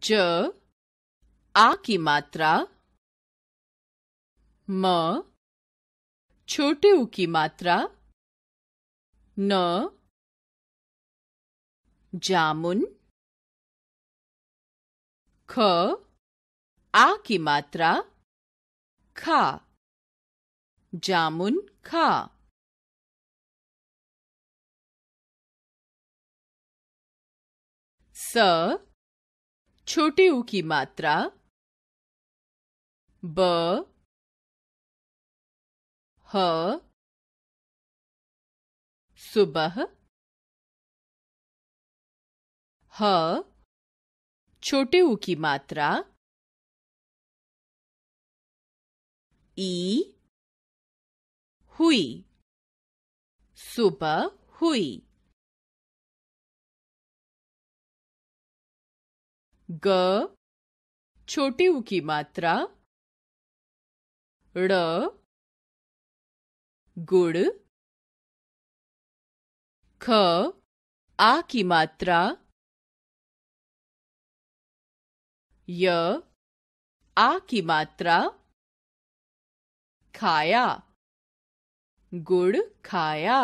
ज आ की मात्रा म छोटे ऊ की मात्रा न जामुन ख आ की मात्रा खा जामुन खा स छोटे ऊ की मात्रा ब ह सुबह ह छोटे ऊ की मात्रा ई हुई सुबह हुई ग छोटी ऊ की मात्रा ड़ गुड़ ख आ की मात्रा य आ की मात्रा खाया गुड़ खाया